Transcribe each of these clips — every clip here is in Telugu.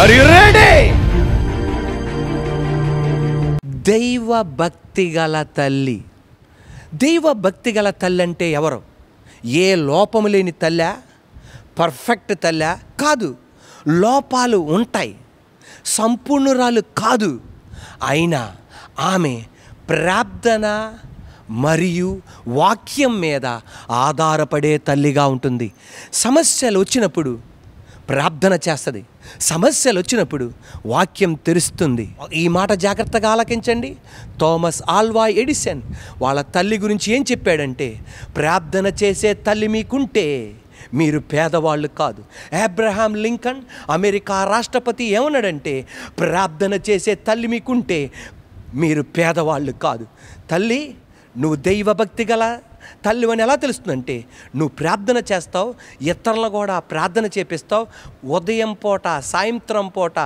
ఆర్ యు రెడీ దైవ భక్తి గల తల్లి దైవ భక్తి గల తల్లి అంటే ఎవరు ఏ లోపము లేని తల్లా పర్ఫెక్ట్ తల్లా కాదు లోపాలు ఉంటాయి సంపూర్ణురాలు కాదు అయినా ఆమె ప్రార్థన మరియు వాక్యం మీద ఆధారపడే తల్లిగా ఉంటుంది సమస్యలు వచ్చినప్పుడు ప్రార్థన చేస్తుంది సమస్యలు వచ్చినప్పుడు వాక్యం తెరుస్తుంది ఈ మాట జాగ్రత్తగా ఆలకించండి థామస్ ఆల్వా ఎడిసన్ వాళ్ళ తల్లి గురించి ఏం చెప్పాడంటే ప్రార్థన చేసే తల్లి మీకుంటే మీరు పేదవాళ్ళు కాదు అబ్రహాం లింకన్ అమెరికా రాష్ట్రపతి ఏమన్నాడంటే ప్రార్థన చేసే తల్లి మీకుంటే మీరు పేదవాళ్ళు కాదు తల్లి నువ్వు దైవభక్తి గల తల్లి అని ఎలా తెలుస్తుందంటే నువ్వు ప్రార్థన చేస్తావు ఇతరులు కూడా ప్రార్థన చేపిస్తావు ఉదయం పూట సాయంత్రం పూట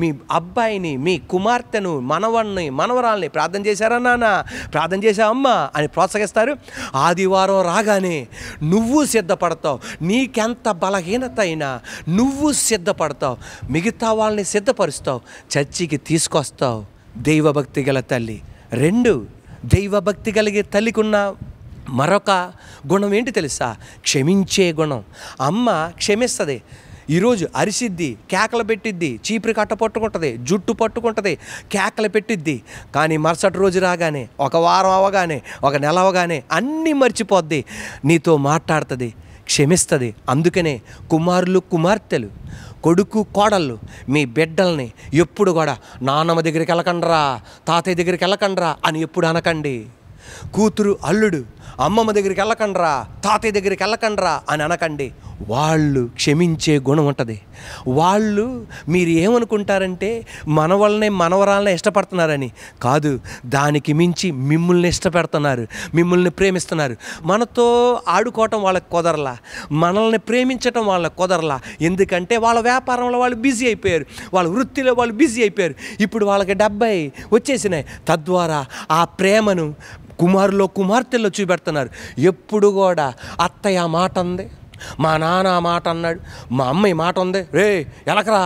మీ అబ్బాయిని మీ కుమార్తెను మనవణ్ణి మనవరాల్ని ప్రార్థన చేశారా నాన్న ప్రార్థన చేశా అమ్మ అని ప్రోత్సహిస్తారు ఆదివారం రాగానే నువ్వు సిద్ధపడతావు నీకెంత బలహీనత అయినా నువ్వు సిద్ధపడతావు మిగతా వాళ్ళని సిద్ధపరుస్తావు చర్చికి తీసుకొస్తావు దైవభక్తి గల తల్లి రెండు దైవభక్తి కలిగే తల్లికున్న మరొక గుణం ఏంటి తెలుసా క్షమించే గుణం అమ్మ క్షమిస్తుంది ఈరోజు అరిసిద్ది కేకలు పెట్టిద్ది చీపురి కట్ట పట్టుకుంటుంది జుట్టు పట్టుకుంటుంది కేకలు పెట్టిద్ది కానీ మరుసటి రోజు రాగానే ఒక వారం అవగానే ఒక నెల అవగానే అన్నీ మర్చిపోద్ది నీతో మాట్లాడుతుంది క్షమిస్తుంది అందుకనే కుమారులు కుమార్తెలు కొడుకు కోడళ్ళు మీ బిడ్డల్ని ఎప్పుడు కూడా నాన్నమ్మ దగ్గరికి వెళ్ళకండ్రా తాతయ్య దగ్గరికి వెళ్ళకండ్రా అని ఎప్పుడు అనకండి కూతురు అల్లుడు అమ్మమ్మ దగ్గరికి వెళ్ళకండ్రా తాతయ్య దగ్గరికి వెళ్ళకండ్రా అని అనకండి వాళ్ళు క్షమించే గుణం ఉంటుంది వాళ్ళు మీరు ఏమనుకుంటారంటే మనవల్నే మనవరాలనే ఇష్టపడుతున్నారని కాదు దానికి మించి మిమ్మల్ని ఇష్టపెడుతున్నారు మిమ్మల్ని ప్రేమిస్తున్నారు మనతో ఆడుకోవటం వాళ్ళకి కుదరలా మనల్ని ప్రేమించటం వాళ్ళకి కుదరలా ఎందుకంటే వాళ్ళ వ్యాపారంలో వాళ్ళు బిజీ అయిపోయారు వాళ్ళ వృత్తిలో వాళ్ళు బిజీ అయిపోయారు ఇప్పుడు వాళ్ళకి డెబ్బై వచ్చేసినాయి తద్వారా ఆ ప్రేమను కుమారులో కుమార్తెల్లో చూపెడుతున్నారు ఎప్పుడు కూడా అత్తయ్య మాట అంది మా నాన్న మాట అన్నాడు మా అమ్మ మాట ఉంది రే ఎలకరా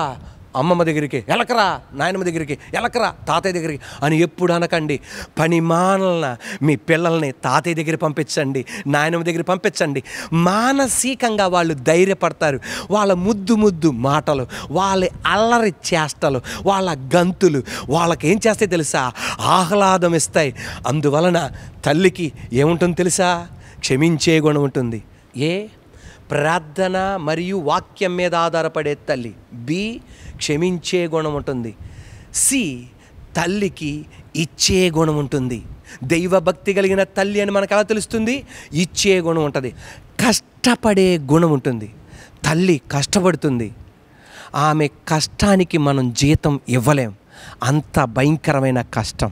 అమ్మమ్మ దగ్గరికి ఎలకరా నాయనమ్మ దగ్గరికి ఎలకరా తాతయ్య దగ్గరికి అని ఎప్పుడు అనకండి పని మానలన మీ పిల్లల్ని తాతయ్య దగ్గర పంపించండి నాయనమ్మ దగ్గర పంపించండి మానసికంగా వాళ్ళు ధైర్యపడతారు వాళ్ళ ముద్దు ముద్దు మాటలు వాళ్ళ అల్లరి చేష్టలు వాళ్ళ గంతులు వాళ్ళకి ఏం చేస్తాయి తెలుసా ఆహ్లాదం ఇస్తాయి అందువలన తల్లికి ఏముంటుంది తెలుసా క్షమించే గుణం ఉంటుంది ఏ ప్రార్థన మరియు వాక్యం మీద ఆధారపడే తల్లి బి క్షమించే గుణం ఉంటుంది సి తల్లికి ఇచ్చే గుణం ఉంటుంది దైవభక్తి కలిగిన తల్లి అని మనకు ఎలా తెలుస్తుంది ఇచ్చే గుణం ఉంటుంది కష్టపడే గుణం ఉంటుంది తల్లి కష్టపడుతుంది ఆమె కష్టానికి మనం జీతం ఇవ్వలేం అంత భయంకరమైన కష్టం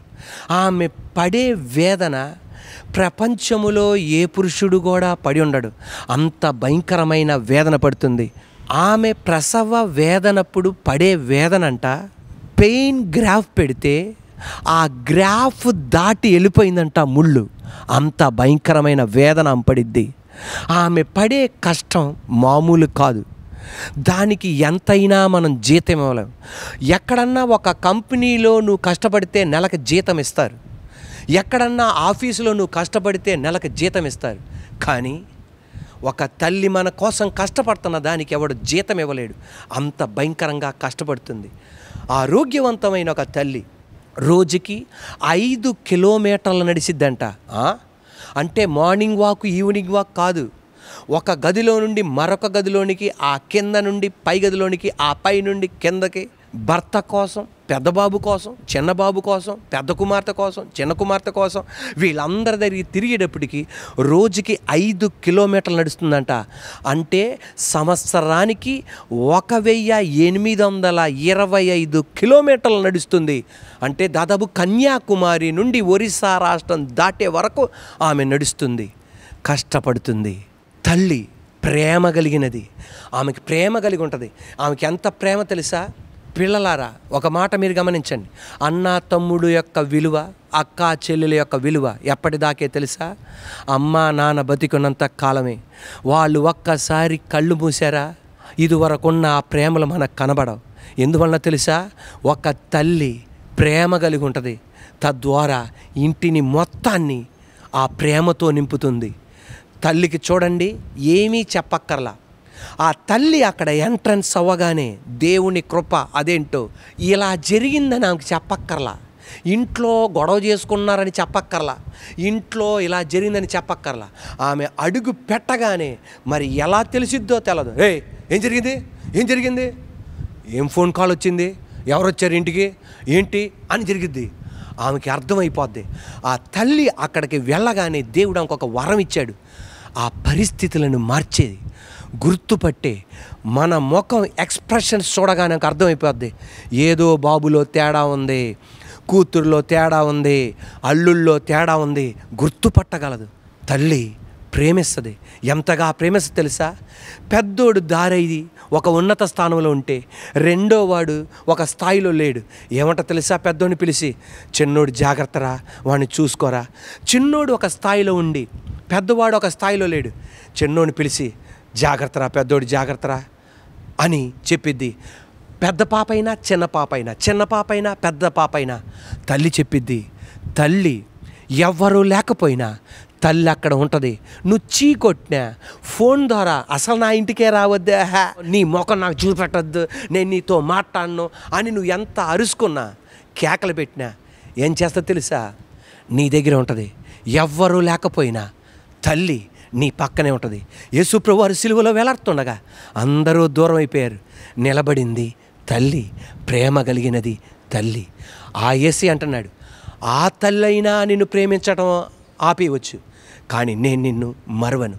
ఆమె పడే వేదన ప్రపంచములో ఏ పురుషుడు కూడా పడి ఉండడు అంత భయంకరమైన వేదన పడుతుంది ఆమె ప్రసవ వేదనప్పుడు పడే వేదనంట పెయిన్ గ్రాఫ్ పెడితే ఆ గ్రాఫ్ దాటి వెళ్ళిపోయిందంట ముళ్ళు అంత భయంకరమైన వేదన అంపడిద్ది ఆమె పడే కష్టం మామూలు కాదు దానికి ఎంతైనా మనం జీతం ఇవ్వలేం ఎక్కడన్నా ఒక కంపెనీలో నువ్వు కష్టపడితే నెలకు జీతం ఇస్తారు ఎక్కడన్నా ఆఫీసులో నువ్వు కష్టపడితే నెలకు జీతం ఇస్తారు కానీ ఒక తల్లి మన కోసం కష్టపడుతున్న దానికి ఎవడు జీతం ఇవ్వలేడు అంత భయంకరంగా కష్టపడుతుంది ఆరోగ్యవంతమైన ఒక తల్లి రోజుకి ఐదు కిలోమీటర్లు నడిచిద్దంట అంటే మార్నింగ్ వాక్ ఈవినింగ్ వాక్ కాదు ఒక గదిలో నుండి మరొక గదిలోనికి ఆ కింద నుండి పై గదిలోనికి ఆ పై నుండి కిందకి భర్త కోసం పెద్ద బాబు కోసం చిన్న బాబు కోసం పెద్ద కుమార్తె కోసం చిన్న కుమార్తె కోసం వీళ్ళందరి దగ్గరికి తిరిగేటప్పటికి రోజుకి ఐదు కిలోమీటర్లు నడుస్తుందంట అంటే సంవత్సరానికి ఒక వెయ్యి ఎనిమిది వందల ఇరవై ఐదు కిలోమీటర్లు నడుస్తుంది అంటే దాదాపు కన్యాకుమారి నుండి ఒరిస్సా రాష్ట్రం దాటే వరకు ఆమె నడుస్తుంది కష్టపడుతుంది తల్లి ప్రేమ కలిగినది ఆమెకి ప్రేమ కలిగి ఉంటుంది ఆమెకి ఎంత ప్రేమ తెలుసా పిల్లలారా ఒక మాట మీరు గమనించండి అన్న తమ్ముడు యొక్క విలువ అక్క చెల్లెల యొక్క విలువ ఎప్పటిదాకే తెలుసా అమ్మ నాన్న బతికున్నంత కాలమే వాళ్ళు ఒక్కసారి కళ్ళు మూసారా ఇదివరకున్న ఆ ప్రేమలు మనకు కనబడవు ఎందువలన తెలుసా ఒక తల్లి ప్రేమ కలిగి ఉంటుంది తద్వారా ఇంటిని మొత్తాన్ని ఆ ప్రేమతో నింపుతుంది తల్లికి చూడండి ఏమీ చెప్పక్కర్లా ఆ తల్లి అక్కడ ఎంట్రన్స్ అవ్వగానే దేవుని కృప అదేంటో ఇలా జరిగిందని ఆమెకు చెప్పక్కర్లా ఇంట్లో గొడవ చేసుకున్నారని చెప్పక్కర్లా ఇంట్లో ఇలా జరిగిందని చెప్పక్కర్లా ఆమె అడుగు పెట్టగానే మరి ఎలా తెలిసిద్దో తెలదు ఏ ఏం జరిగింది ఏం జరిగింది ఏం ఫోన్ కాల్ వచ్చింది ఎవరు వచ్చారు ఇంటికి ఏంటి అని జరిగిద్ది ఆమెకి అర్థమైపోద్ది ఆ తల్లి అక్కడికి వెళ్ళగానే దేవుడు ఆమెకు ఒక వరం ఇచ్చాడు ఆ పరిస్థితులను మార్చేది గుర్తుపట్టే మన ముఖం ఎక్స్ప్రెషన్స్ చూడగానే అర్థమైపోద్ది ఏదో బాబులో తేడా ఉంది కూతురులో తేడా ఉంది అల్లుల్లో తేడా ఉంది గుర్తుపట్టగలదు తల్లి ప్రేమిస్తుంది ఎంతగా ప్రేమిస్తుంది తెలుసా పెద్దోడు దారైది ఒక ఉన్నత స్థానంలో ఉంటే రెండో వాడు ఒక స్థాయిలో లేడు ఏమంట తెలుసా పెద్దోడిని పిలిచి చిన్నోడు జాగ్రత్తరా వాడిని చూసుకోరా చిన్నోడు ఒక స్థాయిలో ఉండి పెద్దవాడు ఒక స్థాయిలో లేడు చిన్నోడిని పిలిచి జాగ్రత్తరా పెద్దోడు జాగ్రత్తరా అని చెప్పిద్ది పెద్ద పాప అయినా చిన్న పాప అయినా చిన్న పాప అయినా పెద్ద పాప అయినా తల్లి చెప్పిద్ది తల్లి ఎవ్వరూ లేకపోయినా తల్లి అక్కడ ఉంటుంది నువ్వు చీ కొట్టినా ఫోన్ ద్వారా అసలు నా ఇంటికే రావద్దు హ్యా నీ ముఖం నాకు చూపెట్టద్దు నేను నీతో మాట్లాడను అని నువ్వు ఎంత అరుసుకున్నా కేకలు పెట్టినా ఏం చేస్తా తెలుసా నీ దగ్గర ఉంటుంది ఎవ్వరూ లేకపోయినా తల్లి నీ పక్కనే ఉంటుంది యేసుప్రభు వారు సిలువలో వేలాడుతుండగా అందరూ దూరం అయిపోయారు నిలబడింది తల్లి ప్రేమ కలిగినది తల్లి ఆ ఏసి అంటున్నాడు ఆ తల్లైనా నిన్ను ప్రేమించడం ఆపేయవచ్చు కానీ నేను నిన్ను మరవను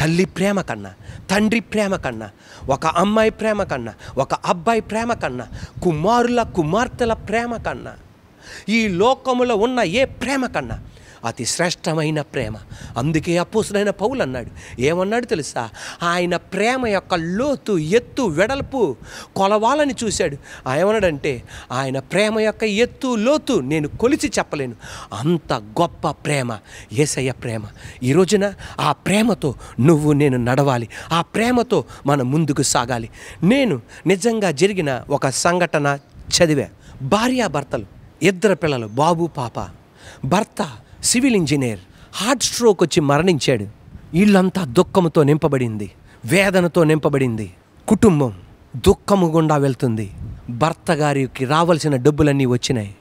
తల్లి ప్రేమ కన్నా తండ్రి ప్రేమ కన్నా ఒక అమ్మాయి ప్రేమ కన్నా ఒక అబ్బాయి ప్రేమ కన్నా కుమారుల కుమార్తెల ప్రేమ కన్నా ఈ లోకములో ఉన్న ఏ ప్రేమ కన్నా అతి శ్రేష్టమైన ప్రేమ అందుకే అప్పుసులైన పౌలు అన్నాడు ఏమన్నాడు తెలుసా ఆయన ప్రేమ యొక్క లోతు ఎత్తు వెడల్పు కొలవాలని చూశాడు ఏమన్నాడంటే ఆయన ప్రేమ యొక్క ఎత్తు లోతు నేను కొలిచి చెప్పలేను అంత గొప్ప ప్రేమ ఏసయ్య ప్రేమ ఈ రోజున ఆ ప్రేమతో నువ్వు నేను నడవాలి ఆ ప్రేమతో మనం ముందుకు సాగాలి నేను నిజంగా జరిగిన ఒక సంఘటన చదివా భార్యాభర్తలు ఇద్దరు పిల్లలు బాబు పాప భర్త సివిల్ ఇంజనీర్ హార్ట్ స్ట్రోక్ వచ్చి మరణించాడు ఇల్లంతా దుఃఖంతో నింపబడింది వేదనతో నింపబడింది కుటుంబం దుఃఖము గుండా వెళ్తుంది భర్త గారికి రావాల్సిన డబ్బులన్నీ వచ్చినాయి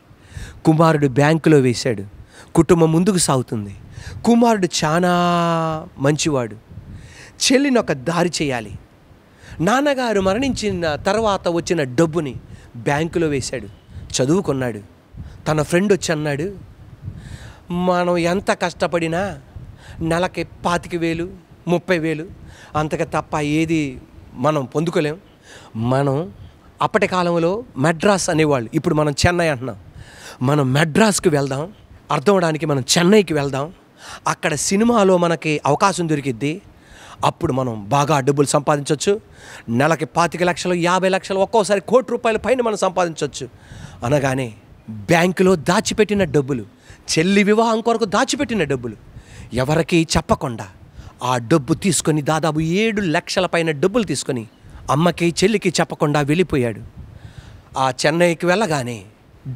కుమారుడు బ్యాంకులో వేశాడు కుటుంబం ముందుకు సాగుతుంది కుమారుడు చాలా మంచివాడు చెల్లిని ఒక దారి చేయాలి నాన్నగారు మరణించిన తర్వాత వచ్చిన డబ్బుని బ్యాంకులో వేశాడు చదువుకున్నాడు తన ఫ్రెండ్ వచ్చి అన్నాడు మనం ఎంత కష్టపడినా నెలకి పాతిక వేలు ముప్పై వేలు అంతగా తప్ప ఏది మనం పొందుకోలేం మనం అప్పటి కాలంలో మెడ్రాస్ అనేవాళ్ళు ఇప్పుడు మనం చెన్నై అంటున్నాం మనం మెడ్రాస్కి వెళ్దాం అర్థం అవడానికి మనం చెన్నైకి వెళ్దాం అక్కడ సినిమాలో మనకి అవకాశం దొరికిద్ది అప్పుడు మనం బాగా డబ్బులు సంపాదించవచ్చు నెలకి పాతిక లక్షలు యాభై లక్షలు ఒక్కోసారి కోటి రూపాయల పైన మనం సంపాదించవచ్చు అనగానే బ్యాంకులో దాచిపెట్టిన డబ్బులు చెల్లి వివాహం కొరకు దాచిపెట్టిన డబ్బులు ఎవరికి చెప్పకుండా ఆ డబ్బు తీసుకొని దాదాపు ఏడు లక్షల పైన డబ్బులు తీసుకొని అమ్మకి చెల్లికి చెప్పకుండా వెళ్ళిపోయాడు ఆ చెన్నైకి వెళ్ళగానే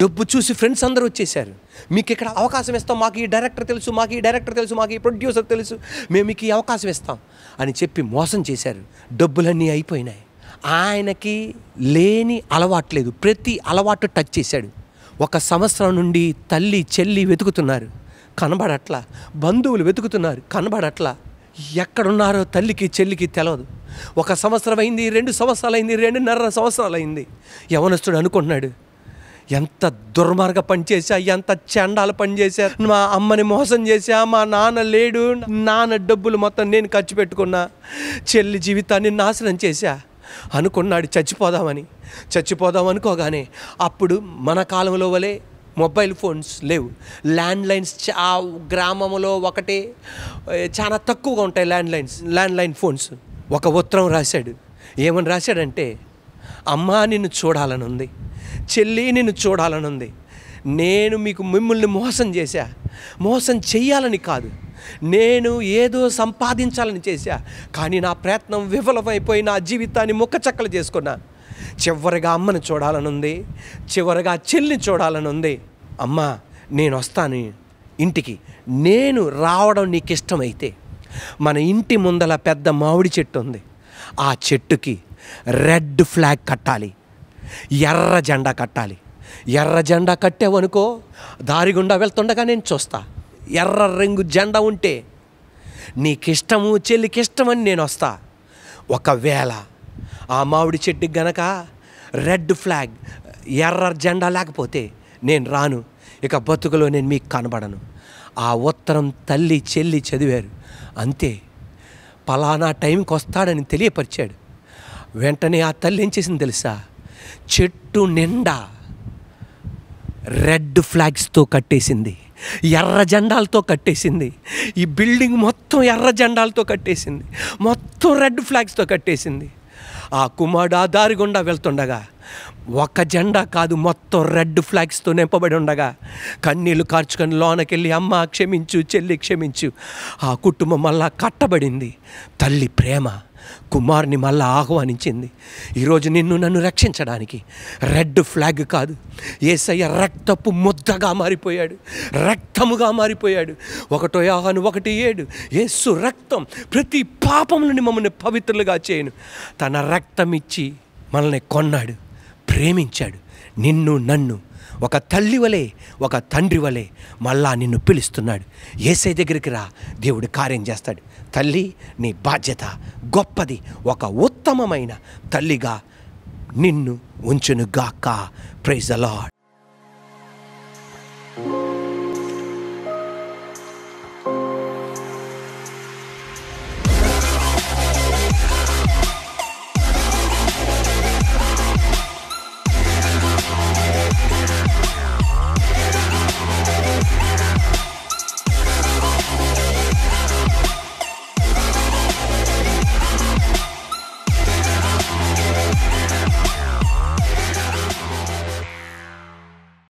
డబ్బు చూసి ఫ్రెండ్స్ అందరూ వచ్చేసారు మీకు ఇక్కడ అవకాశం ఇస్తాం మాకు ఈ డైరెక్టర్ తెలుసు మాకు ఈ డైరెక్టర్ తెలుసు మాకు ఈ ప్రొడ్యూసర్ తెలుసు మేము మీకు ఈ అవకాశం ఇస్తాం అని చెప్పి మోసం చేశారు డబ్బులన్నీ అయిపోయినాయి ఆయనకి లేని అలవాట్లేదు ప్రతి అలవాటు టచ్ చేశాడు ఒక సంవత్సరం నుండి తల్లి చెల్లి వెతుకుతున్నారు కనబడట్లా బంధువులు వెతుకుతున్నారు కనబడట్లా ఎక్కడున్నారో తల్లికి చెల్లికి తెలియదు ఒక సంవత్సరం అయింది రెండు సంవత్సరాలు అయింది రెండున్నర సంవత్సరాలు అయింది యవనస్తుడు అనుకుంటున్నాడు ఎంత దుర్మార్గ పనిచేసా ఎంత చెండాలు పనిచేసా మా అమ్మని మోసం చేసా మా నాన్న లేడు నాన్న డబ్బులు మొత్తం నేను ఖర్చు పెట్టుకున్నా చెల్లి జీవితాన్ని నాశనం చేశా అనుకున్నాడు చచ్చిపోదామని చచ్చిపోదాం అనుకోగానే అప్పుడు మన కాలంలో వలె మొబైల్ ఫోన్స్ లేవు ల్యాండ్ లైన్స్ చా గ్రామంలో ఒకటి చాలా తక్కువగా ఉంటాయి land lines land line phones ఒక ఉత్తరం రాశాడు ఏమని రాశాడంటే అమ్మా నిన్ను చూడాలనుంది చెల్లి నిన్ను చూడాలనుంది నేను మీకు మిమ్మల్ని మోసం చేశా మోసం చేయాలని కాదు నేను ఏదో సంపాదించాలని చేశా కానీ నా ప్రయత్నం విఫలమైపోయి నా జీవితాన్ని ముక్కచక్కలు చేసుకున్నా చివరిగా అమ్మను చూడాలనుంది చివరిగా చెల్లిని చూడాలనుంది అమ్మ నేను వస్తాను ఇంటికి నేను రావడం నీకు ఇష్టమైతే మన ఇంటి ముందల పెద్ద మామిడి చెట్టు ఉంది ఆ చెట్టుకి రెడ్ ఫ్లాగ్ కట్టాలి ఎర్ర జెండా కట్టాలి ఎర్ర జెండా కట్టావనుకో దారి గుండా వెళ్తుండగా నేను చూస్తా ఎర్ర రంగు జెండా ఉంటే నీకిష్టము చెల్లికిష్టమని నేను వస్తా ఒకవేళ ఆ మామిడి చెట్టుకి గనక రెడ్ ఫ్లాగ్ ఎర్ర జెండా లేకపోతే నేను రాను ఇక బతుకులో నేను మీకు కనబడను ఆ ఉత్తరం తల్లి చెల్లి చదివారు అంతే పలానా టైంకి వస్తాడని తెలియపరిచాడు వెంటనే ఆ తల్లి ఏం చేసింది తెలుసా చెట్టు నిండా రెడ్ ఫ్లాగ్స్తో కట్టేసింది ఎర్ర జెండాలతో కట్టేసింది ఈ బిల్డింగ్ మొత్తం ఎర్ర జెండాలతో కట్టేసింది మొత్తం రెడ్ ఫ్లాగ్స్తో కట్టేసింది ఆ కుమారుడు ఆ దారి గుండా వెళ్తుండగా ఒక జెండా కాదు మొత్తం రెడ్ ఫ్లాగ్స్తో నింపబడి ఉండగా కన్నీళ్లు కార్చుకొని లోనకెళ్ళి అమ్మ క్షమించు చెల్లి క్షమించు ఆ కుటుంబం మళ్ళా కట్టబడింది తల్లి ప్రేమ కుమార్ని మళ్ళా ఆహ్వానించింది ఈరోజు నిన్ను నన్ను రక్షించడానికి రెడ్ ఫ్లాగ్ కాదు ఏసయ్య రక్తపు ముద్దగా మారిపోయాడు రక్తముగా మారిపోయాడు ఒకటో యాహను ఒకటి ఏడు ఏసు రక్తం ప్రతి పాపం మమ్మల్ని పవిత్రులుగా చేయను తన రక్తం ఇచ్చి మనల్ని కొన్నాడు ప్రేమించాడు నిన్ను నన్ను ఒక తల్లి వలె ఒక తండ్రి వలె మళ్ళా నిన్ను పిలుస్తున్నాడు ఏసే దగ్గరికి రా దేవుడు కార్యం చేస్తాడు తల్లి నీ బాధ్యత గొప్పది ఒక ఉత్తమమైన తల్లిగా నిన్ను ఉంచునుగాక ప్రైజ్ అలాడ్